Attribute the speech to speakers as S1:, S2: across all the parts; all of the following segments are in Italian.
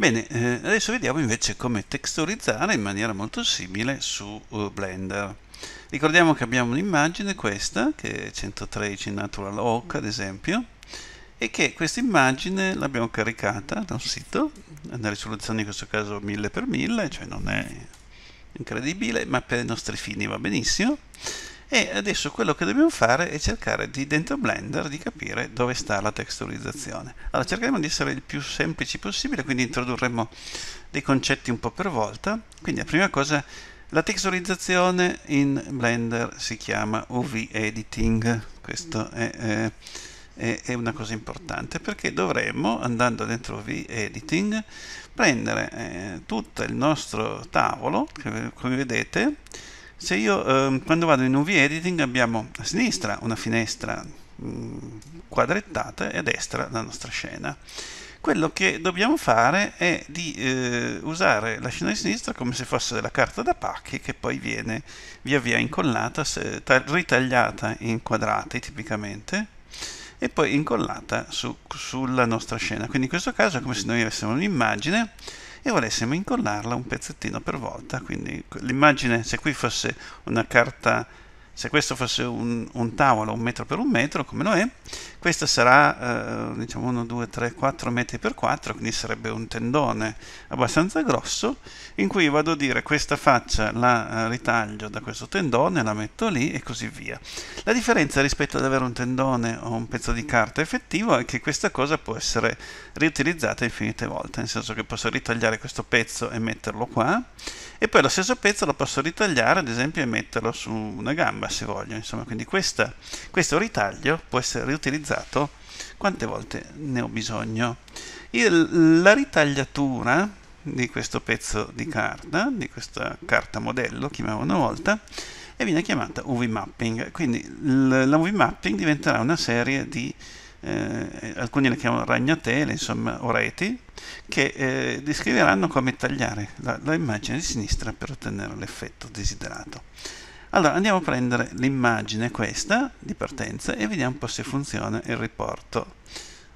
S1: Bene, eh, adesso vediamo invece come texturizzare in maniera molto simile su uh, Blender. Ricordiamo che abbiamo un'immagine, questa, che è 113 Natural Oak ad esempio, e che questa immagine l'abbiamo caricata da un sito, una risoluzione in questo caso 1000x1000, cioè non è incredibile, ma per i nostri fini va benissimo e adesso quello che dobbiamo fare è cercare di dentro Blender di capire dove sta la texturizzazione allora cercheremo di essere il più semplici possibile quindi introdurremo dei concetti un po' per volta quindi la prima cosa la texturizzazione in Blender si chiama UV Editing questo è eh, è, una cosa importante perché dovremmo andando dentro UV editing prendere eh, tutto il nostro tavolo che, come vedete se io eh, quando vado in UV editing abbiamo a sinistra una finestra mh, mm, quadrettata e a destra la nostra scena quello che dobbiamo fare è di eh, usare la scena di sinistra come se fosse della carta da pacchi che poi viene via via incollata, se, ritagliata in quadrati tipicamente e poi incollata su, sulla nostra scena. Quindi in questo caso è come se noi avessimo un'immagine e volessimo incollarla un pezzettino per volta. Quindi l'immagine, se qui fosse una carta se questo fosse un, un, tavolo un metro per un metro come lo è questo sarà eh, diciamo 1 2 3 4 metri per 4 quindi sarebbe un tendone abbastanza grosso in cui vado a dire questa faccia la eh, ritaglio da questo tendone la metto lì e così via la differenza rispetto ad avere un tendone o un pezzo di carta effettivo è che questa cosa può essere riutilizzata infinite volte nel senso che posso ritagliare questo pezzo e metterlo qua e poi lo stesso pezzo lo posso ritagliare ad esempio e metterlo su una gamba se voglio, insomma, quindi questa, questo ritaglio può essere riutilizzato quante volte ne ho bisogno. Il, la ritagliatura di questo pezzo di carta, di questa carta modello, chiamiamola una volta, e viene chiamata UV mapping, quindi la UV mapping diventerà una serie di eh, alcuni le chiamano ragnatele, insomma o reti, che eh, descriveranno come tagliare la, la immagine di sinistra per ottenere l'effetto desiderato. Allora andiamo a prendere l'immagine questa di partenza e vediamo un po' se funziona il riporto.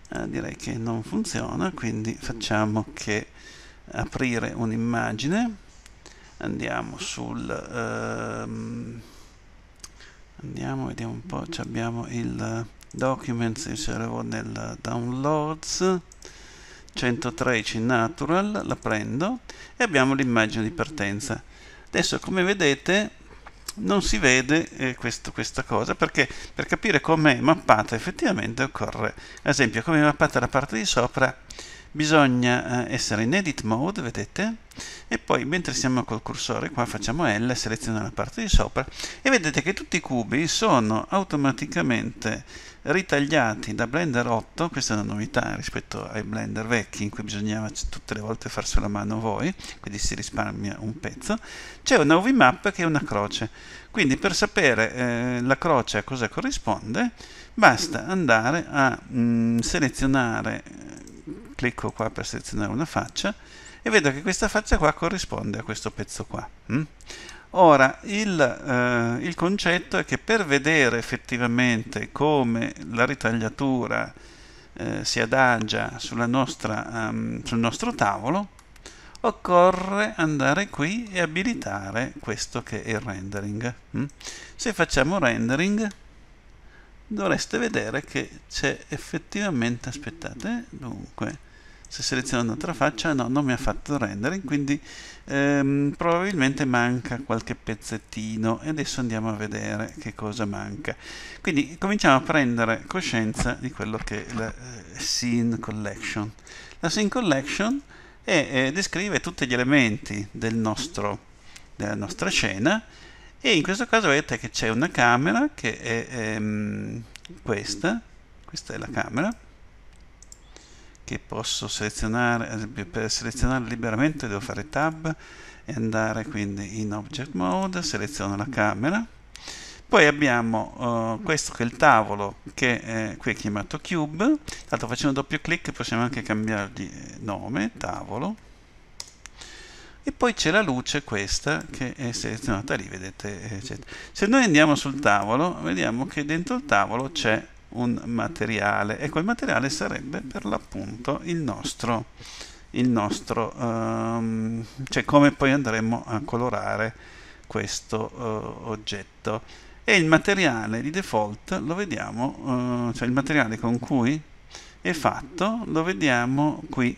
S1: Eh, direi che non funziona, quindi facciamo che aprire un'immagine. Andiamo sul... Ehm, andiamo, vediamo un po', abbiamo il documents, io ce l'avevo nel downloads. 113 natural, la prendo e abbiamo l'immagine di partenza. Adesso come vedete non si vede eh, questo, questa cosa perché per capire come è mappata effettivamente occorre, ad esempio come è mappata la parte di sopra bisogna eh, essere in edit mode, vedete? E poi mentre siamo col cursore qua facciamo L, seleziona la parte di sopra e vedete che tutti i cubi sono automaticamente ritagliati da Blender 8, questa è una novità rispetto ai Blender vecchi in cui bisognava tutte le volte farsi la mano voi, quindi si risparmia un pezzo, c'è una UV-Map che è una croce, quindi per sapere eh, la croce a cosa corrisponde basta andare a mh, mm, selezionare, eh, clicco qua per selezionare una faccia, e vedo che questa faccia qua corrisponde a questo pezzo qua. Mm? Ora, il, eh, il, concetto è che per vedere effettivamente come la ritagliatura eh, si adagia nostra, um, sul nostro tavolo, occorre andare qui e abilitare questo che è il rendering. Mm? Se facciamo rendering, dovreste vedere che c'è effettivamente, aspettate, dunque, se seleziono un'altra faccia no, non mi ha fatto rendering quindi ehm, probabilmente manca qualche pezzettino e adesso andiamo a vedere che cosa manca quindi cominciamo a prendere coscienza di quello che è la eh, scene collection la scene collection è, eh, descrive tutti gli elementi del nostro, della nostra scena e in questo caso vedete che c'è una camera che è ehm, questa questa è la camera che posso selezionare, ad esempio per selezionare liberamente devo fare tab e andare quindi in object mode, seleziono la camera, poi abbiamo uh, questo che è il tavolo che è, qui è chiamato cube, tanto facendo doppio clic possiamo anche cambiargli eh, nome, tavolo, e poi c'è la luce questa che è selezionata lì, vedete, eccetera. Se noi andiamo sul tavolo, vediamo che dentro il tavolo c'è un materiale e ecco, quel materiale sarebbe per l'appunto il nostro, il nostro um, cioè come poi andremo a colorare questo uh, oggetto e il materiale di default lo vediamo uh, cioè il materiale con cui è fatto lo vediamo qui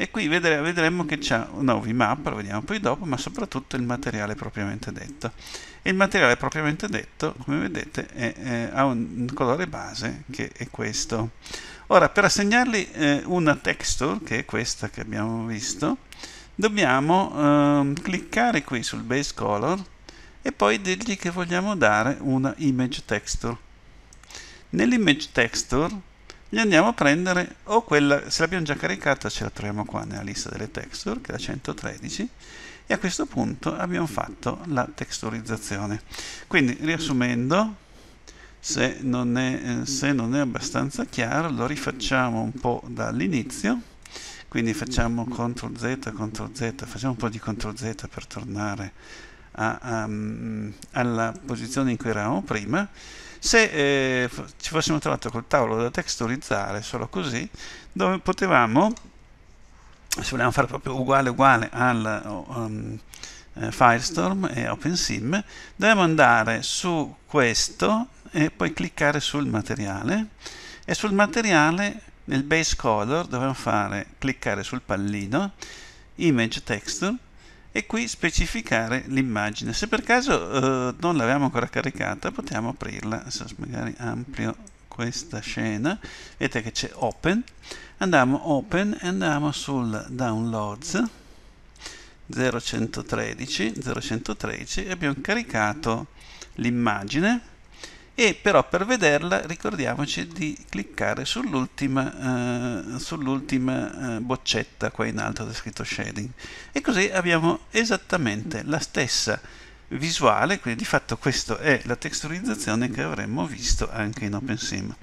S1: e qui vedremo che c'è una UV map, lo vediamo poi dopo, ma soprattutto il materiale propriamente detto il materiale propriamente detto come vedete è, è, ha un colore base che è questo ora per assegnargli eh, una texture che è questa che abbiamo visto dobbiamo eh, cliccare qui sul base color e poi dirgli che vogliamo dare una image texture nell'image texture gli andiamo a prendere o quella, se l'abbiamo già caricata ce la troviamo qua nella lista delle texture che è la 113 e a questo punto abbiamo fatto la texturizzazione. Quindi riassumendo, se non è, eh, se non è abbastanza chiaro lo rifacciamo un po' dall'inizio, quindi facciamo CTRL Z, CTRL Z, facciamo un po' di CTRL Z per tornare a, um, alla posizione in cui eravamo prima se eh, ci fossimo trovati col tavolo da texturizzare solo così dove potevamo se vogliamo fare proprio uguale uguale al um, eh, Firestorm e OpenSim, dobbiamo andare su questo e poi cliccare sul materiale e sul materiale nel base color dobbiamo fare cliccare sul pallino image texture e qui specificare l'immagine se per caso eh, non l'abbiamo ancora caricata possiamo aprirla se magari amplio questa scena vedete che c'è open andiamo open e andiamo sul downloads 0113 0113 abbiamo caricato l'immagine e però per vederla ricordiamoci di cliccare sull'ultima eh, sull'ultima eh, boccetta qua in alto dove è scritto shading e così abbiamo esattamente la stessa visuale, quindi di fatto questa è la texturizzazione che avremmo visto anche in OpenSim.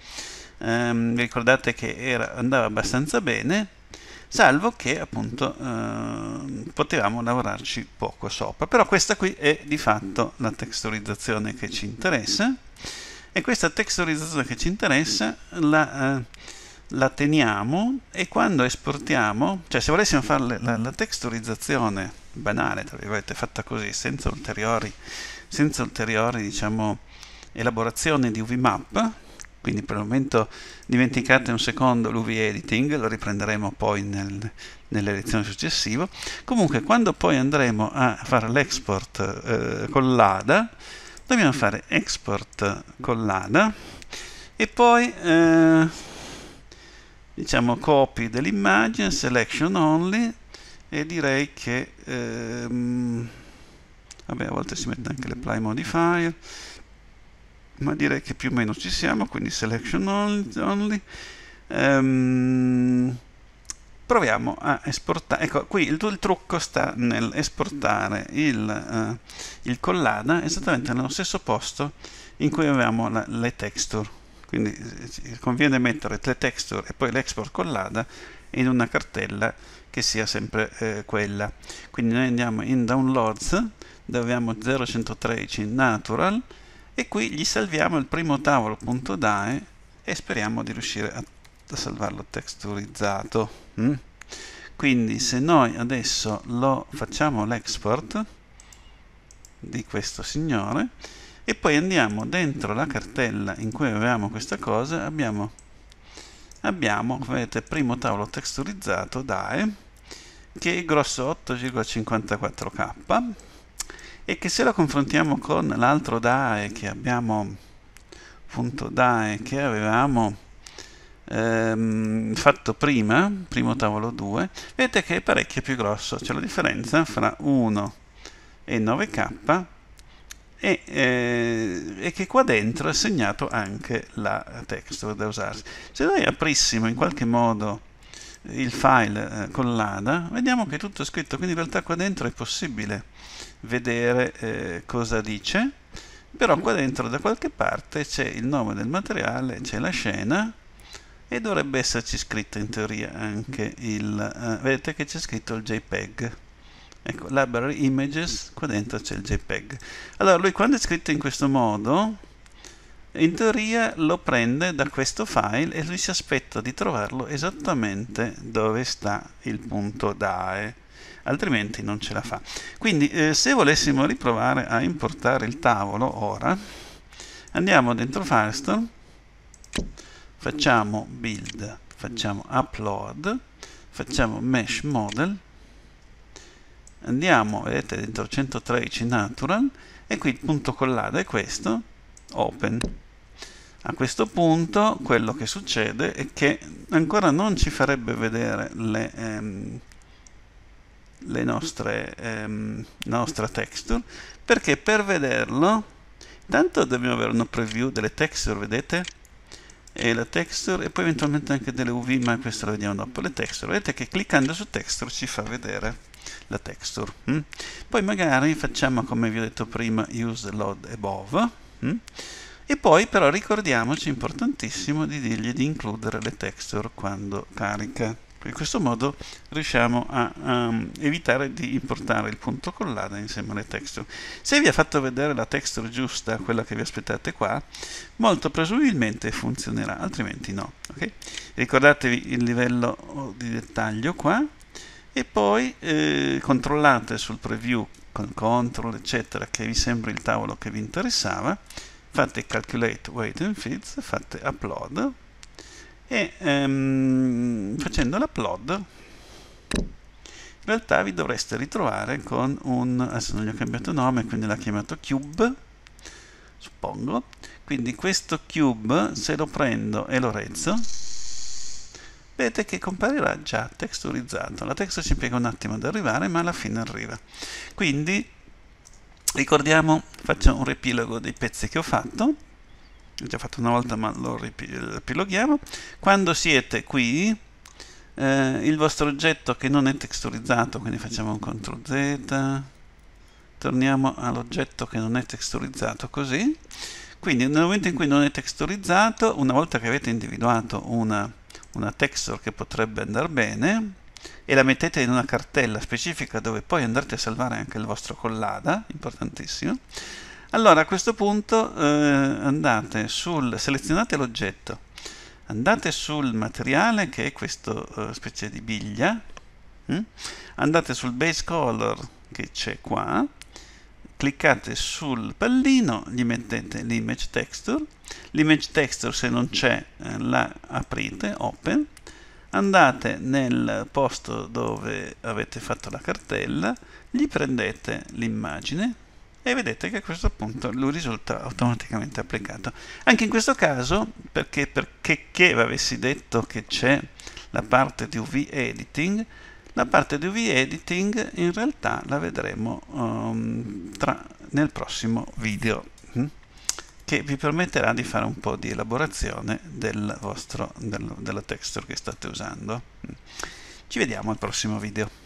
S1: Um, ricordate che era, andava abbastanza bene, salvo che appunto eh, potevamo lavorarci poco sopra. Però questa qui è di fatto la texturizzazione che ci interessa e questa texturizzazione che ci interessa la... Eh, la teniamo e quando esportiamo, cioè se volessimo fare la, la texturizzazione banale, tra virgolette, fatta così, senza ulteriori, senza ulteriori diciamo, elaborazioni di UVMAP, quindi per il momento dimenticate un secondo l'UV editing, lo riprenderemo poi nel, nelle lezioni successive. Comunque quando poi andremo a fare l'export eh, con l'ADA, dobbiamo fare export con l'ADA e poi... Eh, diciamo copy dell'immagine, selection only e direi che ehm, vabbè a volte si mette anche l'apply modifier ma direi che più o meno ci siamo quindi selection only, only. Ehm, proviamo a esportare ecco qui il, il trucco sta nell'esportare il, eh, il collada esattamente nello stesso posto in cui avevamo la, le texture quindi eh, conviene mettere le texture e poi l'export con l'ADA in una cartella che sia sempre eh, quella quindi noi andiamo in downloads dove abbiamo 0113 natural e qui gli salviamo il primo tavolo.dae e speriamo di riuscire a, a salvarlo texturizzato mm? quindi se noi adesso lo facciamo l'export di questo signore e poi andiamo dentro la cartella in cui avevamo questa cosa abbiamo, abbiamo come vedete primo tavolo texturizzato DAE che è grosso 8,54k e che se lo confrontiamo con l'altro DAE che abbiamo appunto DAE che avevamo Ehm, fatto prima, primo tavolo 2, vedete che è parecchio più grosso, c'è la differenza fra 1 e 9k e, eh, e, che qua dentro è segnato anche la texture da usarsi. Se noi aprissimo in qualche modo il file eh, con l'ADA, vediamo che è tutto scritto, quindi in realtà qua dentro è possibile vedere eh, cosa dice, però qua dentro da qualche parte c'è il nome del materiale, c'è la scena, e dovrebbe esserci scritto in teoria anche il... Eh, vedete che c'è scritto il JPEG ecco library images qua dentro c'è il jpeg allora lui quando è scritto in questo modo in teoria lo prende da questo file e lui si aspetta di trovarlo esattamente dove sta il punto DAE altrimenti non ce la fa quindi eh, se volessimo riprovare a importare il tavolo ora andiamo dentro Firestore facciamo build facciamo upload facciamo mesh model andiamo, vedete dentro 113 natural e qui il punto collada è questo, open. A questo punto quello che succede è che ancora non ci farebbe vedere le, ehm, le nostre, ehm, la nostra texture, perché per vederlo, intanto dobbiamo avere una preview delle texture, vedete? e la texture e poi eventualmente anche delle UV ma questo lo vediamo dopo le texture vedete che cliccando su texture ci fa vedere la texture. Hm? Poi magari facciamo come vi ho detto prima use load above hm? e poi però ricordiamoci importantissimo di dirgli di includere le texture quando carica. In questo modo riusciamo a um, evitare di importare il punto collada insieme alle texture. Se vi ha fatto vedere la texture giusta, quella che vi aspettate qua, molto presumibilmente funzionerà, altrimenti no. Okay? Ricordatevi il livello di dettaglio qua, e poi eh, controllate sul preview con control eccetera che vi sembra il tavolo che vi interessava fate calculate weight and feeds fate upload e ehm, facendo l'upload in realtà vi dovreste ritrovare con un adesso non gli ho cambiato nome quindi l'ha chiamato cube suppongo quindi questo cube se lo prendo e lo rezzo vedete che comparirà già texturizzato. La texture ci impiega un attimo ad arrivare, ma alla fine arriva. Quindi ricordiamo, faccio un riepilogo dei pezzi che ho fatto. L'ho già fatto una volta, ma lo riepiloghiamo. Quando siete qui, eh, il vostro oggetto che non è texturizzato, quindi facciamo un CTRL Z, torniamo all'oggetto che non è texturizzato così. Quindi nel momento in cui non è texturizzato, una volta che avete individuato una una texture che potrebbe andare bene e la mettete in una cartella specifica dove poi andrete a salvare anche il vostro collada, importantissimo. Allora a questo punto eh, andate sul, selezionate l'oggetto, andate sul materiale che è questa eh, specie di biglia, hm? andate sul base color che c'è qua cliccate sul pallino, gli mettete l'image texture, l'image texture se non c'è eh, la aprite, open, andate nel posto dove avete fatto la cartella, gli prendete l'immagine e vedete che a questo punto lui risulta automaticamente applicato. Anche in questo caso, perché, perché che avessi detto che c'è la parte di UV editing, la parte di UV editing in realtà la vedremo um, tra, nel prossimo video hm? che vi permetterà di fare un po' di elaborazione del vostro, del, della texture che state usando. Ci vediamo al prossimo video.